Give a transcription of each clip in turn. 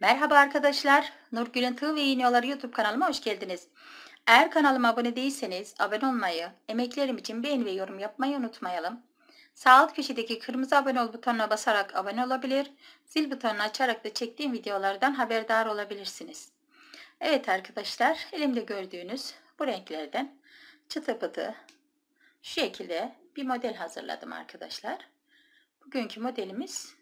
Merhaba arkadaşlar, Nurgül'ün Tığ ve İğniyoları YouTube kanalıma hoş geldiniz. Eğer kanalıma abone değilseniz abone olmayı, emeklerim için beğeni ve yorum yapmayı unutmayalım. Sağ alt köşedeki kırmızı abone ol butonuna basarak abone olabilir, zil butonunu açarak da çektiğim videolardan haberdar olabilirsiniz. Evet arkadaşlar, elimde gördüğünüz bu renklerden çıtı pıtı şu şekilde bir model hazırladım arkadaşlar. Bugünkü modelimiz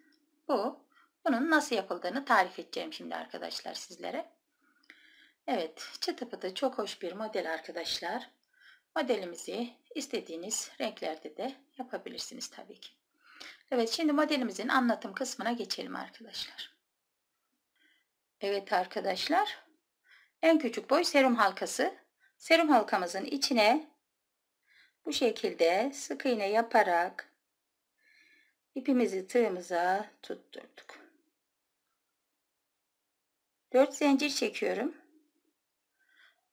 bu. Bunun nasıl yapıldığını tarif edeceğim şimdi arkadaşlar sizlere. Evet çıtı pıtı çok hoş bir model arkadaşlar. Modelimizi istediğiniz renklerde de yapabilirsiniz tabii ki. Evet şimdi modelimizin anlatım kısmına geçelim arkadaşlar. Evet arkadaşlar en küçük boy serum halkası. Serum halkamızın içine bu şekilde sık iğne yaparak ipimizi tığımıza tutturduk. 4 zincir çekiyorum.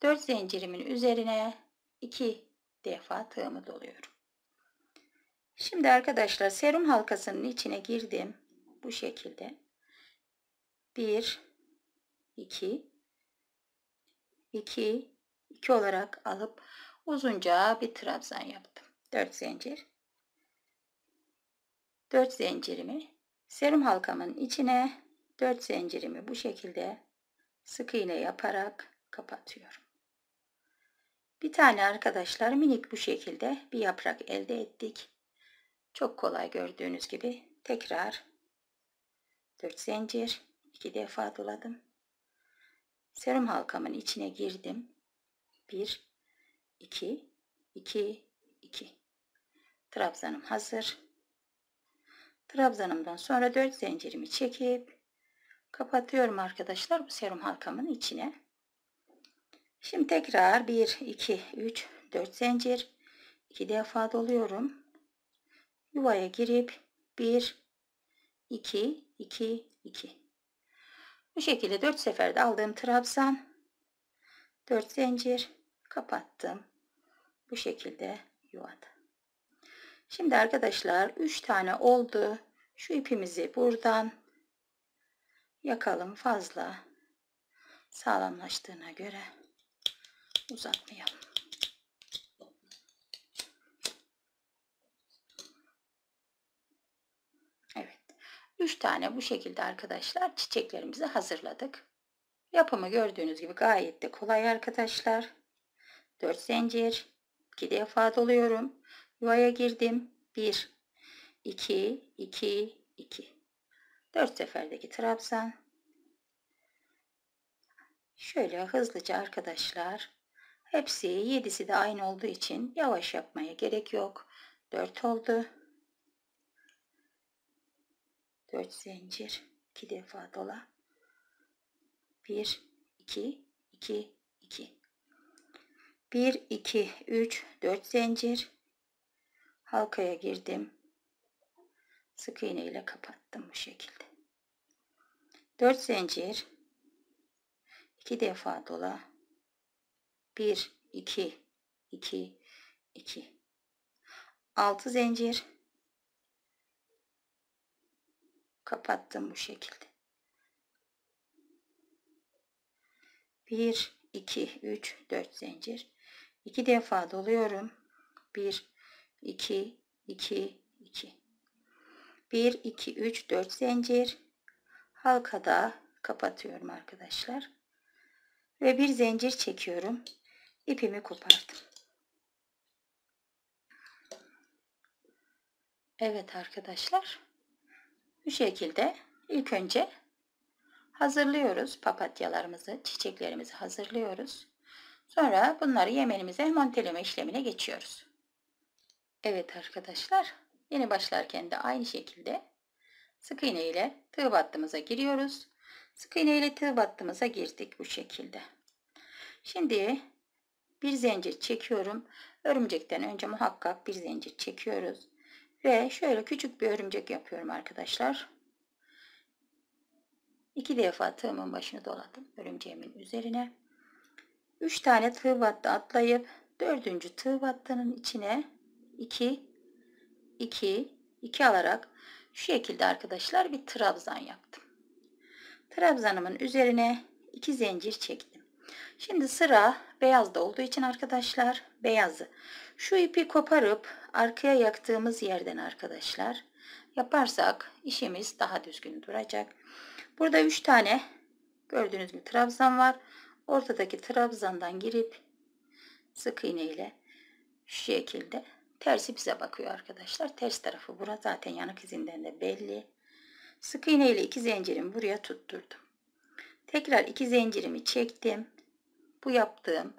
4 zincirimin üzerine 2 defa tığımı doluyorum. Şimdi arkadaşlar serum halkasının içine girdim. Bu şekilde. 1 2 2 2 olarak alıp uzunca bir trabzan yaptım. 4 zincir. 4 zincirimi serum halkamın içine 4 zincirimi bu şekilde sık iğne yaparak kapatıyorum. Bir tane arkadaşlar minik bu şekilde bir yaprak elde ettik. Çok kolay gördüğünüz gibi tekrar 4 zincir 2 defa doladım. Serum halkamın içine girdim. 1 2 2 2 Trabzanım hazır. Trabzanımdan sonra 4 zincirimi çekip kapatıyorum arkadaşlar bu serum halkamın içine. Şimdi tekrar 1, 2, 3, 4 zincir. 2 defa doluyorum. Yuvaya girip 1, 2, 2, 2. Bu şekilde 4 seferde aldığım trabzan 4 zincir kapattım. Bu şekilde yuvada. Şimdi arkadaşlar 3 tane oldu. Şu ipimizi buradan yakalım fazla sağlamlaştığına göre uzatmayalım. Evet. 3 tane bu şekilde arkadaşlar çiçeklerimizi hazırladık. Yapımı gördüğünüz gibi gayet de kolay arkadaşlar. 4 zincir, 2 defa doluyorum. Yuvaya girdim. 1 2 2 2 4 seferdeki trabzan. Şöyle hızlıca arkadaşlar hepsi 7'si de aynı olduğu için yavaş yapmaya gerek yok. 4 oldu. 4 zincir 2 defa dola. 1 2 2 2 1 2 3 4 zincir halkaya girdim. Sık iğne ile kapattım bu şekilde. 4 zincir 2 defa dola 1 2 2 2 6 zincir kapattım bu şekilde 1 2 3 4 zincir 2 defa doluyorum 1 2 2 2 1 2 3 4 zincir halkada kapatıyorum arkadaşlar. Ve bir zincir çekiyorum. İpimi kopardım. Evet arkadaşlar. Bu şekilde ilk önce hazırlıyoruz papatyalarımızı, çiçeklerimizi hazırlıyoruz. Sonra bunları yemenimize monteleme işlemine geçiyoruz. Evet arkadaşlar, yeni başlarken de aynı şekilde Sık iğne ile tığ battığımıza giriyoruz. Sık iğne ile tığ battığımıza girdik bu şekilde. Şimdi bir zincir çekiyorum. Örümcekten önce muhakkak bir zincir çekiyoruz. Ve şöyle küçük bir örümcek yapıyorum arkadaşlar. İki defa tığımın başını doladım örümceğimin üzerine. Üç tane tığ battı atlayıp dördüncü tığ battının içine iki, iki, iki alarak şu şekilde arkadaşlar bir trabzan yaptım. Trabzanımın üzerine iki zincir çektim. Şimdi sıra beyazda olduğu için arkadaşlar beyazı. Şu ipi koparıp arkaya yaktığımız yerden arkadaşlar yaparsak işimiz daha düzgün duracak. Burada 3 tane gördüğünüz gibi trabzan var. Ortadaki trabzandan girip sık iğne ile şu şekilde Tersi bize bakıyor arkadaşlar. Ters tarafı bura zaten yanık izinden de belli. Sık iğne ile iki zincirimi buraya tutturdum. Tekrar iki zincirimi çektim. Bu yaptığım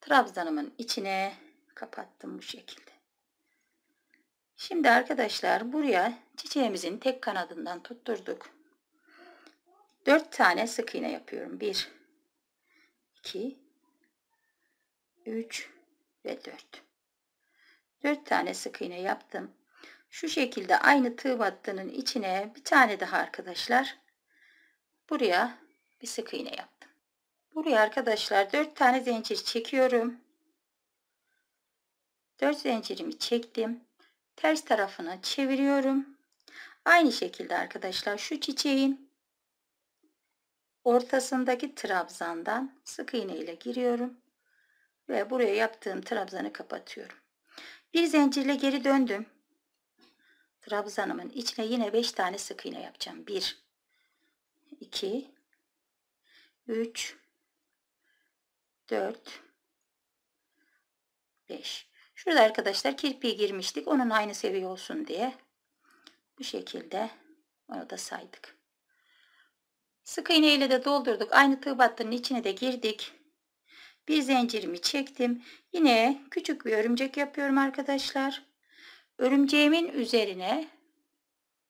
trabzanımın içine kapattım bu şekilde. Şimdi arkadaşlar buraya çiçeğimizin tek kanadından tutturduk. 4 tane sık iğne yapıyorum. 1 2 3 ve 4 4 tane sık iğne yaptım. Şu şekilde aynı tığ battının içine bir tane daha arkadaşlar buraya bir sık iğne yaptım. Buraya arkadaşlar 4 tane zincir çekiyorum. 4 zincirimi çektim. Ters tarafını çeviriyorum. Aynı şekilde arkadaşlar şu çiçeğin ortasındaki trabzandan sık iğne ile giriyorum ve buraya yaptığım trabzanı kapatıyorum. Bir zincirle geri döndüm. Trabzanımın içine yine beş tane sık iğne yapacağım. Bir, iki, üç, dört, beş. Şurada arkadaşlar kirpiği girmiştik. Onun aynı seviye olsun diye. Bu şekilde onu da saydık. Sık iğne ile de doldurduk. Aynı tığ battının içine de girdik bir zincirimi çektim. Yine küçük bir örümcek yapıyorum arkadaşlar. Örümceğimin üzerine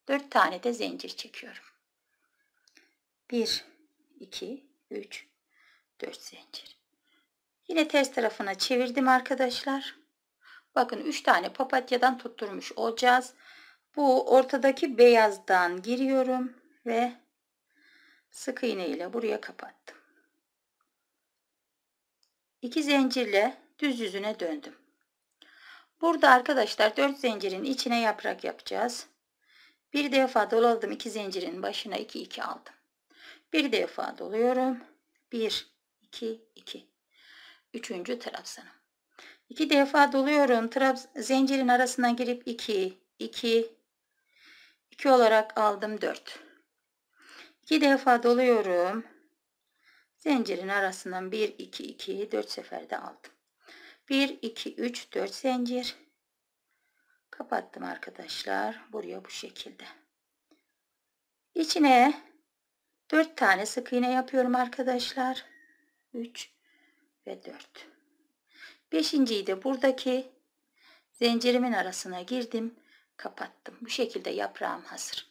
4 tane de zincir çekiyorum. 1 2 3 4 zincir. Yine ters tarafına çevirdim arkadaşlar. Bakın 3 tane papatyadan tutturmuş olacağız. Bu ortadaki beyazdan giriyorum ve sık iğne ile buraya kapattım. İki zincirle düz yüzüne döndüm. Burada arkadaşlar 4 zincirin içine yaprak yapacağız. Bir defa doladım 2 zincirin başına 2 2 aldım. Bir defa doluyorum. 1 2 2. Üçüncü trabzanım. 2 defa doluyorum. Trabz zincirin arasına girip 2 2 2 olarak aldım 4. 2 defa doluyorum. Zincirin arasından 1, 2, 2'yi 4 seferde aldım. 1, 2, 3, 4 zincir. Kapattım arkadaşlar. Buraya bu şekilde. İçine 4 tane sık iğne yapıyorum arkadaşlar. 3 ve 4. Beşinciyi de buradaki zincirimin arasına girdim. Kapattım. Bu şekilde yaprağım hazır.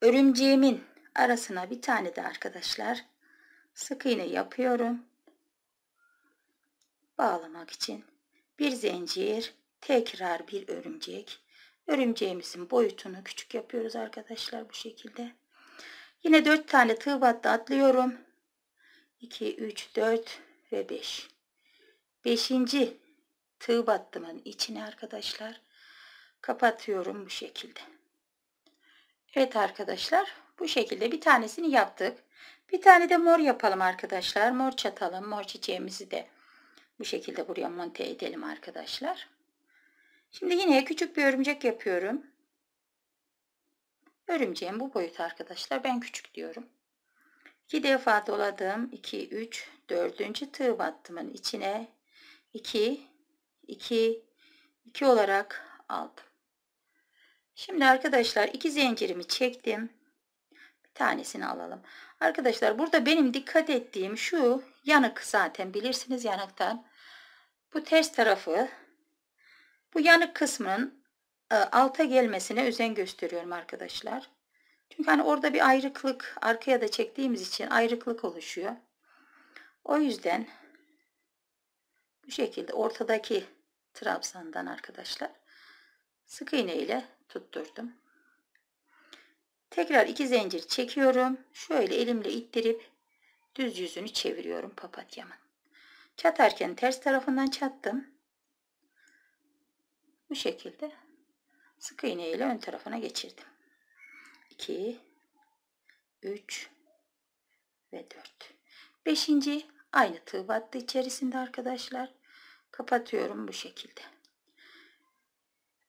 Örümceğimin arasına bir tane de arkadaşlar sık iğne yapıyorum. Bağlamak için bir zincir, tekrar bir örümcek. Örümceğimizin boyutunu küçük yapıyoruz arkadaşlar bu şekilde. Yine 4 tane tığ battı atlıyorum. 2, 3, 4 ve 5. 5. tığ battımın içine arkadaşlar kapatıyorum bu şekilde. Evet arkadaşlar bu şekilde bir tanesini yaptık. Bir tane de mor yapalım arkadaşlar. Mor çatalım. Mor çiçeğimizi de bu şekilde buraya monte edelim arkadaşlar. Şimdi yine küçük bir örümcek yapıyorum. Örümceğim bu boyut arkadaşlar. Ben küçük diyorum. 2 defa doladım. 2, 3, 4. tığ battımın içine 2, 2, 2 olarak aldım. Şimdi arkadaşlar iki zincirimi çektim tanesini alalım. Arkadaşlar burada benim dikkat ettiğim şu yanık zaten bilirsiniz yanıktan. Bu ters tarafı bu yanık kısmının e, alta gelmesine özen gösteriyorum arkadaşlar. Çünkü hani orada bir ayrıklık arkaya da çektiğimiz için ayrıklık oluşuyor. O yüzden bu şekilde ortadaki trabzandan arkadaşlar sık iğne ile tutturdum. Tekrar iki zincir çekiyorum. Şöyle elimle ittirip düz yüzünü çeviriyorum papatyamın. Çatarken ters tarafından çattım. Bu şekilde sık iğne ile ön tarafına geçirdim. 2 3 ve 4. 5. aynı tığ battı içerisinde arkadaşlar. Kapatıyorum bu şekilde.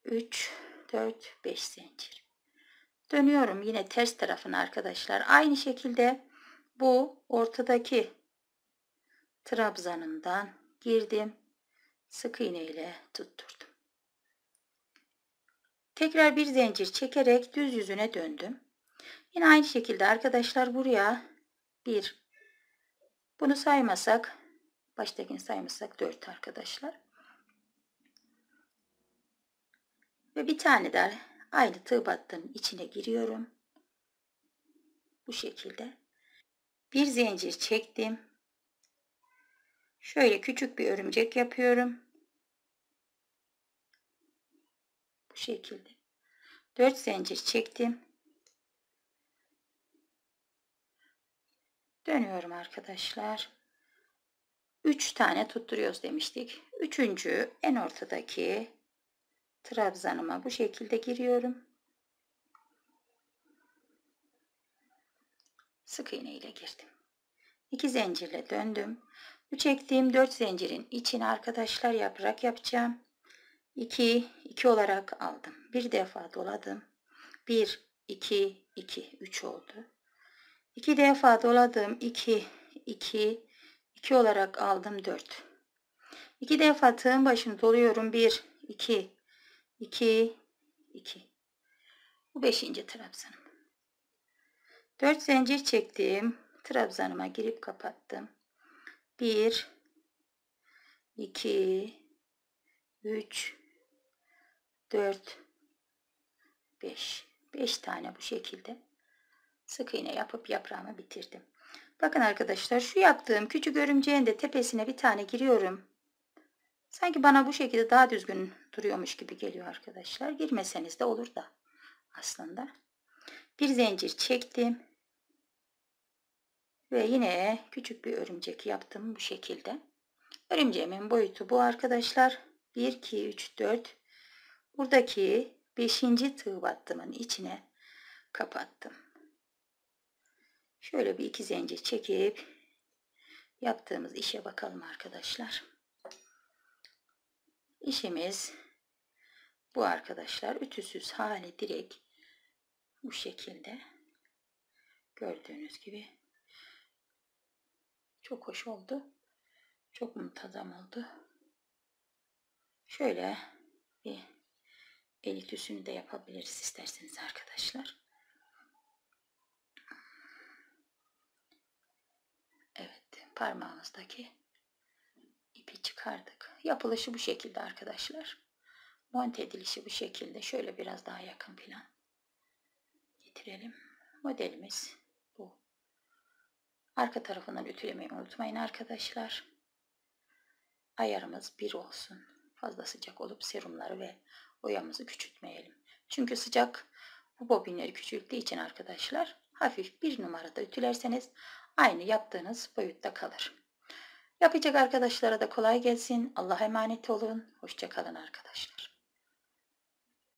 3 4 5 zincir. Dönüyorum yine ters tarafına arkadaşlar. Aynı şekilde bu ortadaki trabzanından girdim. Sık iğne ile tutturdum. Tekrar bir zincir çekerek düz yüzüne döndüm. Yine aynı şekilde arkadaşlar buraya bir bunu saymasak baştakini saymasak dört arkadaşlar. Ve bir tane daha Aynı tığ battığım içine giriyorum. Bu şekilde. Bir zincir çektim. Şöyle küçük bir örümcek yapıyorum. Bu şekilde. 4 zincir çektim. Dönüyorum arkadaşlar. 3 tane tutturuyoruz demiştik. Üçüncü en ortadaki trabzanıma bu şekilde giriyorum. Sık iğne ile girdim. 2 zincirle döndüm. Bu çektiğim 4 zincirin içine arkadaşlar yaparak yapacağım. 2 2 olarak aldım. Bir defa doladım. 1 2 2 3 oldu. 2 defa doladım. 2 2 2 olarak aldım 4. 2 defa tığın başını doluyorum. 1 2 2, 2. Bu 5. trabzanım. 4 zincir çektim. Trabzanıma girip kapattım. 1, 2, 3, 4, 5. 5 tane bu şekilde sık iğne yapıp yaprağımı bitirdim. Bakın arkadaşlar şu yaptığım küçük örümceğin de tepesine bir tane giriyorum. Sanki bana bu şekilde daha düzgün duruyormuş gibi geliyor arkadaşlar. Girmeseniz de olur da aslında. Bir zincir çektim. Ve yine küçük bir örümcek yaptım bu şekilde. Örümceğimin boyutu bu arkadaşlar. 1, 2, 3, 4. Buradaki 5. tığ battımın içine kapattım. Şöyle bir iki zincir çekip yaptığımız işe bakalım arkadaşlar işimiz bu arkadaşlar. Ütüsüz hali direkt bu şekilde. Gördüğünüz gibi çok hoş oldu. Çok muntazam oldu. Şöyle bir el ütüsünü de yapabiliriz isterseniz arkadaşlar. Evet parmağımızdaki ipi çıkardık. Yapılışı bu şekilde arkadaşlar. Monte edilişi bu şekilde. Şöyle biraz daha yakın plan getirelim. Modelimiz bu. Arka tarafından ütülemeyi unutmayın arkadaşlar. Ayarımız bir olsun. Fazla sıcak olup serumları ve boyamızı küçültmeyelim. Çünkü sıcak bu bobinleri küçülttüğü için arkadaşlar hafif bir numarada ütülerseniz aynı yaptığınız boyutta kalır. Yapacak arkadaşlara da kolay gelsin. Allah'a emanet olun. Hoşçakalın arkadaşlar.